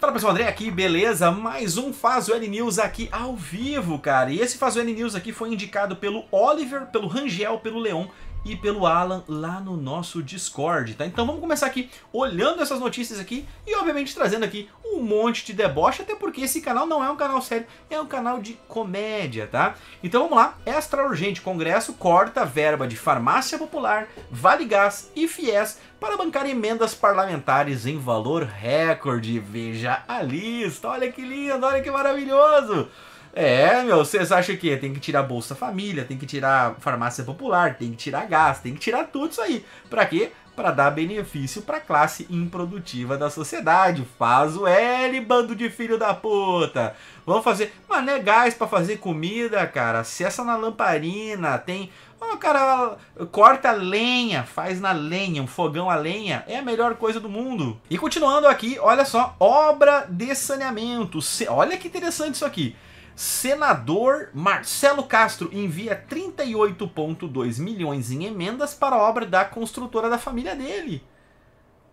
Fala pessoal, André aqui, beleza? Mais um Faz o N News aqui ao vivo, cara. E esse Faz o N News aqui foi indicado pelo Oliver, pelo Rangel, pelo Leon e pelo Alan lá no nosso Discord, tá? Então vamos começar aqui olhando essas notícias aqui e obviamente trazendo aqui um monte de deboche, até porque esse canal não é um canal sério, é um canal de comédia, tá? Então vamos lá, extra urgente, Congresso corta verba de farmácia popular, Vale Gás e Fies para bancar emendas parlamentares em valor recorde. Veja a lista, olha que lindo, olha que maravilhoso! É, meu, vocês acham que tem que tirar Bolsa Família, tem que tirar farmácia popular, tem que tirar gás, tem que tirar tudo isso aí. Pra quê? Pra dar benefício pra classe improdutiva da sociedade. Faz o L, bando de filho da puta. Vamos fazer. Mano, é gás pra fazer comida, cara. Acessa na lamparina, tem. O cara corta lenha, faz na lenha, um fogão a lenha, é a melhor coisa do mundo. E continuando aqui, olha só, obra de saneamento. Olha que interessante isso aqui. Senador Marcelo Castro envia 38,2 milhões em emendas para a obra da construtora da família dele.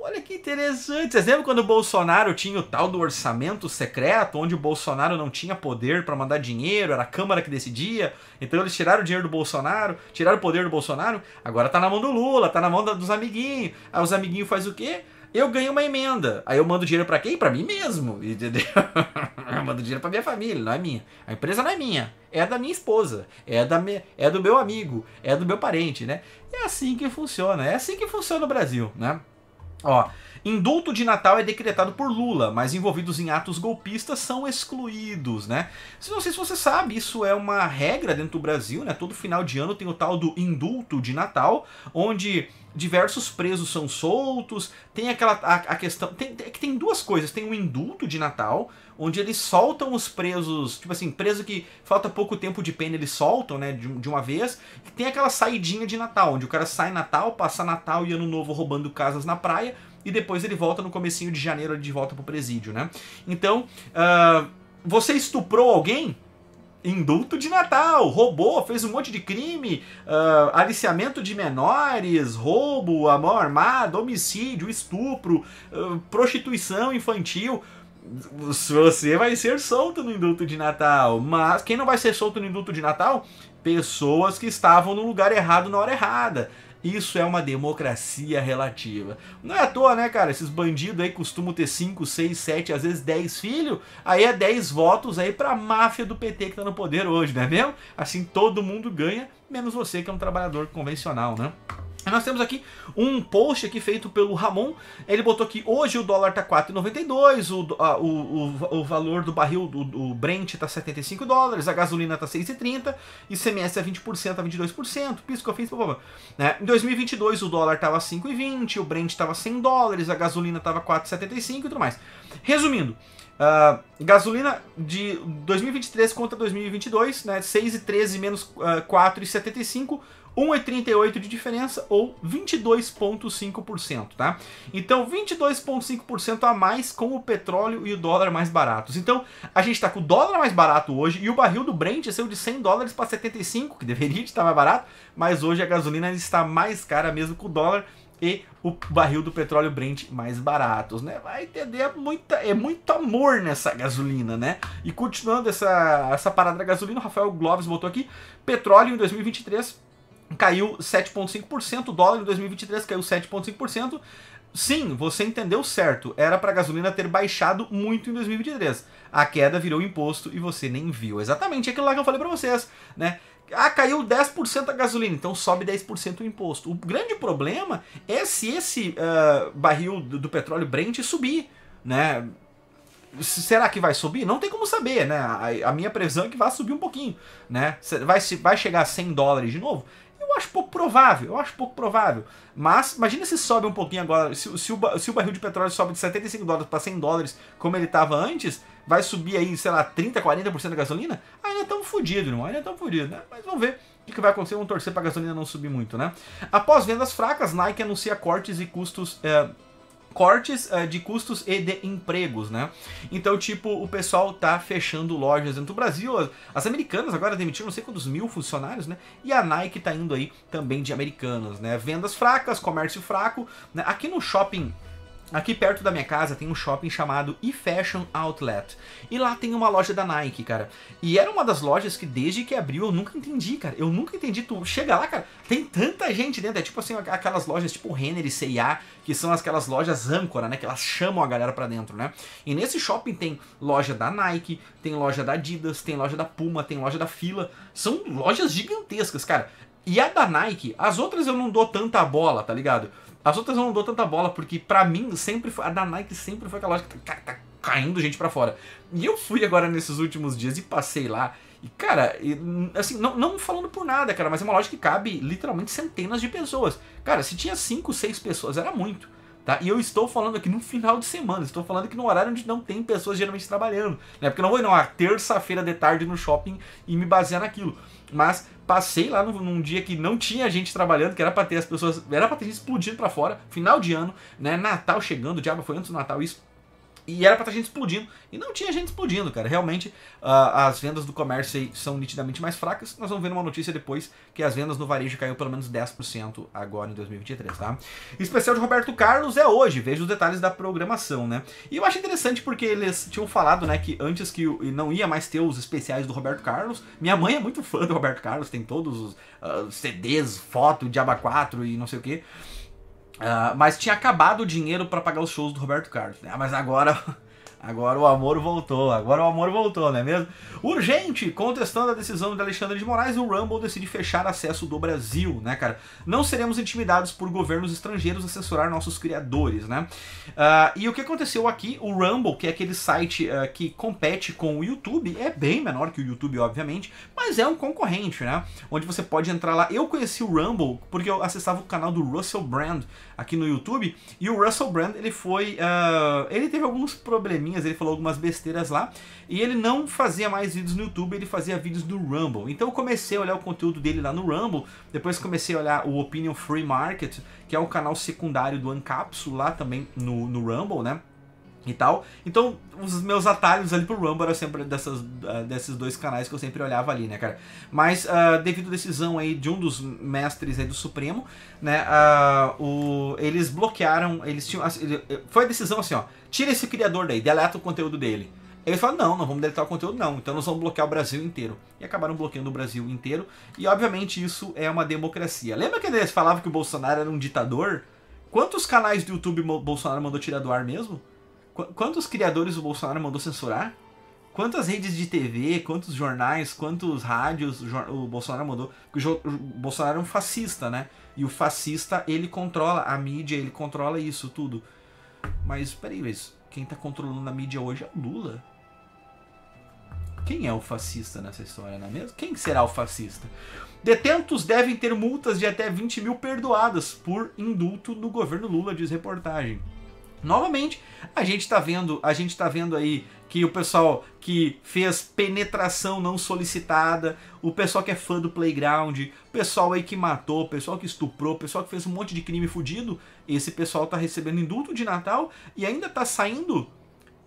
Olha que interessante. Vocês lembram quando o Bolsonaro tinha o tal do orçamento secreto, onde o Bolsonaro não tinha poder para mandar dinheiro, era a Câmara que decidia? Então eles tiraram o dinheiro do Bolsonaro, tiraram o poder do Bolsonaro, agora tá na mão do Lula, tá na mão dos amiguinhos. Aí os amiguinhos faz o quê? Eu ganho uma emenda. Aí eu mando dinheiro para quem? Para mim mesmo, entendeu? eu dinheiro pra minha família, não é minha. A empresa não é minha, é da minha esposa, é, da me, é do meu amigo, é do meu parente, né? É assim que funciona, é assim que funciona o Brasil, né? Ó, Indulto de Natal é decretado por Lula, mas envolvidos em atos golpistas são excluídos, né? Não sei se você sabe, isso é uma regra dentro do Brasil, né? Todo final de ano tem o tal do indulto de Natal, onde diversos presos são soltos, tem aquela a, a questão, tem, tem, é tem duas coisas, tem o indulto de Natal, onde eles soltam os presos, tipo assim, preso que falta pouco tempo de pena, eles soltam, né, de, de uma vez, e tem aquela saidinha de Natal, onde o cara sai Natal, passa Natal e Ano Novo roubando casas na praia, e depois ele volta no comecinho de janeiro de volta pro presídio, né? Então, uh, você estuprou alguém? Indulto de Natal, roubou, fez um monte de crime, uh, aliciamento de menores, roubo, amor armado, homicídio, estupro, uh, prostituição infantil você vai ser solto no indulto de Natal. Mas quem não vai ser solto no indulto de Natal? Pessoas que estavam no lugar errado na hora errada. Isso é uma democracia relativa. Não é à toa, né, cara? Esses bandidos aí costumam ter 5, 6, 7, às vezes 10 filhos. Aí é 10 votos aí pra máfia do PT que tá no poder hoje, não é mesmo? Assim todo mundo ganha, menos você que é um trabalhador convencional, né? Nós temos aqui um post aqui feito pelo Ramon. Ele botou aqui: hoje o dólar está 4,92, o, o, o, o valor do barril do, do Brent está 75 dólares, a gasolina está 6,30, ICMS a é 20% a 22%, pisco fins, blá, blá, blá. Né? Em 2022 o dólar estava 5,20, o Brent estava 100 dólares, a gasolina estava 4,75 e tudo mais. Resumindo, Uh, gasolina de 2023 contra 2022, né? 6,13 menos uh, 1,38 de diferença ou 22,5%, tá? Então 22,5% a mais com o petróleo e o dólar mais baratos. Então a gente está com o dólar mais barato hoje e o barril do Brent saiu de 100 dólares para 75, que deveria estar mais barato, mas hoje a gasolina está mais cara mesmo com o dólar e o barril do petróleo Brent mais baratos, né? Vai entender, é, muita, é muito amor nessa gasolina, né? E continuando essa, essa parada da gasolina, o Rafael Gloves botou aqui, petróleo em 2023 caiu 7,5%, o dólar em 2023 caiu 7,5%. Sim, você entendeu certo. Era para a gasolina ter baixado muito em 2023. A queda virou imposto e você nem viu. Exatamente aquilo lá que eu falei para vocês, né? Ah, caiu 10% a gasolina, então sobe 10% o imposto. O grande problema é se esse uh, barril do, do petróleo Brent subir, né? será que vai subir? Não tem como saber, né? A, a, minha previsão é que vai subir um pouquinho, né? Vai, vai chegar a 100 dólares de novo? Eu acho pouco provável, eu acho pouco provável. Mas imagina se sobe um pouquinho agora, se, se, o, se o barril de petróleo sobe de 75 dólares para 100 dólares, como ele estava antes, vai subir aí, sei lá, 30, 40% da gasolina? Ainda estamos é fodidos, irmão, ainda estamos é fodidos, né? Mas vamos ver o que vai acontecer, vamos torcer para a gasolina não subir muito, né? Após vendas fracas, Nike anuncia cortes e custos... É, cortes uh, de custos e de empregos, né? Então, tipo, o pessoal tá fechando lojas dentro do Brasil. As americanas agora demitiram não sei quantos mil funcionários, né? E a Nike tá indo aí também de americanos, né? Vendas fracas, comércio fraco. Né? Aqui no shopping Aqui perto da minha casa tem um shopping chamado eFashion Outlet. E lá tem uma loja da Nike, cara. E era uma das lojas que desde que abriu eu nunca entendi, cara. Eu nunca entendi. Tu chega lá, cara, tem tanta gente dentro. É tipo assim, aquelas lojas tipo Renner e C&A, que são aquelas lojas âncora, né? Que elas chamam a galera pra dentro, né? E nesse shopping tem loja da Nike, tem loja da Adidas, tem loja da Puma, tem loja da Fila. São lojas gigantescas, cara. E a da Nike, as outras eu não dou tanta bola, tá ligado? As outras eu não dou tanta bola, porque para mim sempre foi. A da Nike sempre foi aquela loja que tá, tá caindo gente para fora. E eu fui agora nesses últimos dias e passei lá. E, cara, assim, não, não falando por nada, cara, mas é uma loja que cabe literalmente centenas de pessoas. Cara, se tinha 5, 6 pessoas, era muito. Tá? E eu estou falando aqui no final de semana, estou falando aqui no horário onde não tem pessoas geralmente trabalhando. Né? Porque eu não vou ir numa terça-feira de tarde no shopping e me basear naquilo. Mas passei lá num, num dia que não tinha gente trabalhando, que era pra ter as pessoas, era pra ter gente explodindo pra fora, final de ano, né? Natal chegando, o diabo foi antes do Natal, isso e era pra estar tá gente explodindo. E não tinha gente explodindo, cara. Realmente, uh, as vendas do comércio são nitidamente mais fracas. Nós vamos ver uma notícia depois que as vendas no varejo caiu pelo menos 10% agora em 2023, tá? Especial de Roberto Carlos é hoje. Veja os detalhes da programação, né? E eu acho interessante porque eles tinham falado, né, que antes que não ia mais ter os especiais do Roberto Carlos. Minha mãe é muito fã do Roberto Carlos, tem todos os uh, ah, CDs, foto, Diaba 4 e não sei o que. Ah, mas tinha acabado o dinheiro para pagar os shows do Roberto Carlos. Né? Mas agora Agora o amor voltou, agora o amor voltou, não é mesmo? Urgente, contestando a decisão de Alexandre de Moraes, o Rumble decide fechar acesso do Brasil, né, cara? Não seremos intimidados por governos estrangeiros a censurar nossos criadores, né? Uh, e o que aconteceu aqui, o Rumble, que é aquele site uh, que compete com o YouTube, é bem menor que o YouTube, obviamente, mas é um concorrente, né? Onde você pode entrar lá. Eu conheci o Rumble porque eu acessava o canal do Russell Brand aqui no YouTube, e o Russell Brand, ele foi... Uh, ele teve alguns probleminhas ele falou algumas besteiras lá. E ele não fazia mais vídeos no YouTube, ele fazia vídeos do Rumble. Então eu comecei a olhar o conteúdo dele lá no Rumble, depois comecei a olhar o Opinion Free Market, que é o canal secundário do Ancapsul lá também no, no Rumble, né? e tal. Então, os meus atalhos ali pro Rumble eram sempre dessas, uh, desses dois canais que eu sempre olhava ali, né, cara? Mas, uh, devido à decisão aí de um dos mestres aí do Supremo, né, uh, o, eles bloquearam, eles tinham, assim, eh, foi a decisão assim, ó, tira esse criador daí, deleta o conteúdo dele. Eles falaram, não, não vamos deletar o conteúdo não, então nós vamos bloquear o Brasil inteiro. E acabaram bloqueando o Brasil inteiro, e obviamente isso é uma democracia. Lembra que eles falavam que o Bolsonaro era um ditador? Quantos canais do YouTube Bolsonaro mandou tirar do ar mesmo? Quantos criadores o Bolsonaro mandou censurar? Quantas redes de TV, quantos jornais, quantos rádios o Bolsonaro mandou? o Bolsonaro é um fascista, né? E o fascista, ele controla a mídia, ele controla isso tudo. Mas, peraí, mas quem tá controlando a mídia hoje é o Lula. Quem é o fascista nessa história, não é mesmo? Quem será o fascista? Detentos devem ter multas de até 20 mil perdoadas por indulto do governo Lula, diz reportagem. Novamente, a gente está vendo, a gente tá vendo aí que o pessoal que fez penetração não solicitada, o pessoal que é fã do playground, o pessoal aí que matou, o pessoal que estuprou, o pessoal que fez um monte de crime fudido, esse pessoal tá recebendo indulto de Natal e ainda tá saindo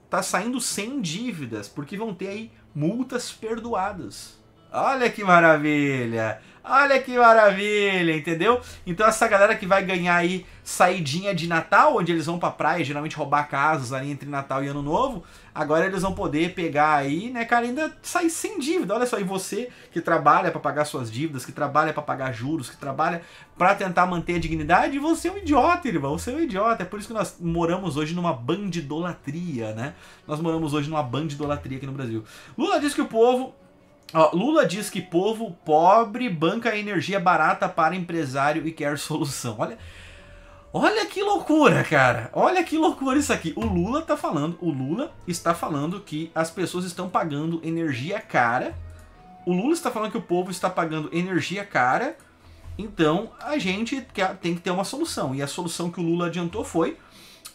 tá saindo sem dívidas, porque vão ter aí multas perdoadas. Olha que maravilha! Olha que maravilha, entendeu? Então essa galera que vai ganhar aí saidinha de Natal, onde eles vão pra praia, geralmente roubar casas ali entre Natal e Ano Novo, agora eles vão poder pegar aí, né, cara, ainda sair sem dívida. Olha só, e você que trabalha para pagar suas dívidas, que trabalha para pagar juros, que trabalha para tentar manter a dignidade, você é um idiota, irmão, você é um idiota. É por isso que nós moramos hoje numa bandidolatria, né? Nós moramos hoje numa bandidolatria aqui no Brasil. Lula diz que o povo Ó, Lula diz que povo pobre banca energia barata para empresário e quer solução. Olha, olha que loucura, cara. Olha que loucura isso aqui. O Lula tá falando, o Lula está falando que as pessoas estão pagando energia cara. O Lula está falando que o povo está pagando energia cara. Então, a gente tem que ter uma solução. E a solução que o Lula adiantou foi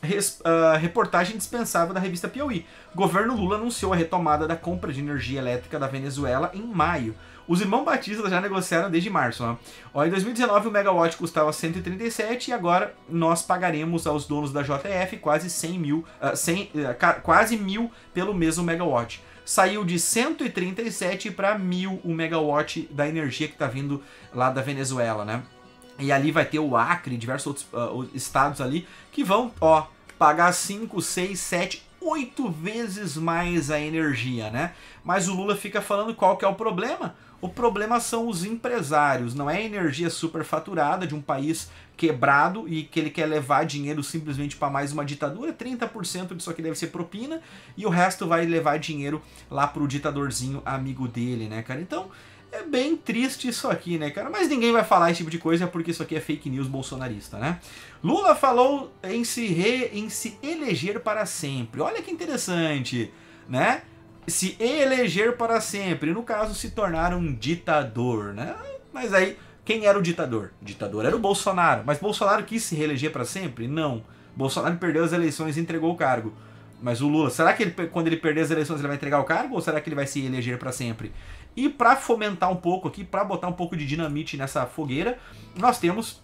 res, uh, reportagem dispensável da revista Piauí. Governo Lula anunciou a retomada da compra de energia elétrica da Venezuela em maio. Os irmãos Batista já negociaram desde março. Né? Ó, em 2019 o megawatt custava 137 e agora nós pagaremos aos donos da JF quase 100 mil, uh, 100, uh, quase mil pelo mesmo megawatt saiu de 137 para 1000 o megawatt da energia que está vindo lá da Venezuela, né? E ali vai ter o Acre, diversos outros uh, estados ali, que vão, ó, pagar 5, 6, 7, oito vezes mais a energia, né? Mas o Lula fica falando qual que é o problema. O problema são os empresários, não é a energia superfaturada de um país quebrado e que ele quer levar dinheiro simplesmente para mais uma ditadura. 30% disso aqui deve ser propina e o resto vai levar dinheiro lá pro ditadorzinho amigo dele, né, cara? Então, é bem triste isso aqui, né, cara? Mas ninguém vai falar esse tipo de coisa porque isso aqui é fake news bolsonarista, né? Lula falou em se, re, em se eleger para sempre. Olha que interessante, né? Se eleger para sempre. No caso, se tornar um ditador, né? Mas aí, quem era o ditador? O ditador era o Bolsonaro. Mas Bolsonaro quis se reeleger para sempre? Não. Bolsonaro perdeu as eleições e entregou o cargo. Mas o Lula, será que ele, quando ele perder as eleições ele vai entregar o cargo ou será que ele vai se eleger para sempre? E para fomentar um pouco aqui, para botar um pouco de dinamite nessa fogueira, nós temos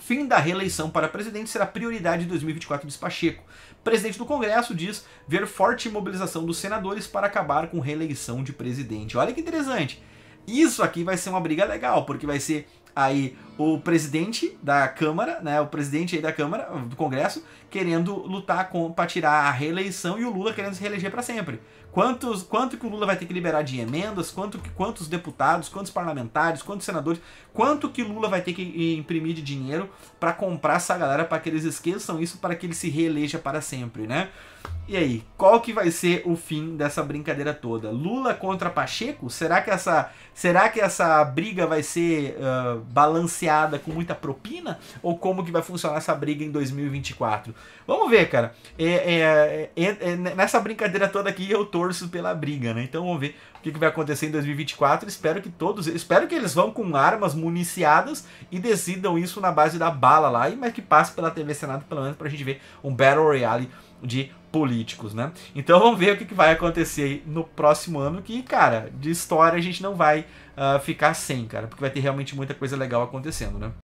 Fim da reeleição para presidente será prioridade de 2024, diz Pacheco. Presidente do Congresso diz ver forte mobilização dos senadores para acabar com reeleição de presidente. Olha que interessante. Isso aqui vai ser uma briga legal, porque vai ser aí o presidente da Câmara, né, o presidente aí da Câmara, do Congresso, querendo lutar para tirar a reeleição e o Lula querendo se reeleger para sempre. Quantos, quanto que o Lula vai ter que liberar de emendas, quanto que, quantos deputados, quantos parlamentares, quantos senadores, quanto que Lula vai ter que eh, imprimir de dinheiro para comprar essa galera, para que eles esqueçam isso, para que ele se reeleja para sempre, né? E aí, qual que vai ser o fim dessa brincadeira toda? Lula contra Pacheco? Será que essa, será que essa briga vai ser uh, balanceada com muita propina? Ou como que vai funcionar essa briga em 2024? Vamos ver, cara. É é, é, é, é, nessa brincadeira toda aqui eu tô torço pela briga, né? Então vamos ver o que, que vai acontecer em 2024. Espero que todos, espero que eles vão com armas municiadas e decidam isso na base da bala lá, e mas que passe pela TV Senado pelo menos pra gente ver um Battle Royale de políticos, né? Então vamos ver o que, que vai acontecer no próximo ano, que, cara, de história a gente não vai uh, ficar sem, cara, porque vai ter realmente muita coisa legal acontecendo, né?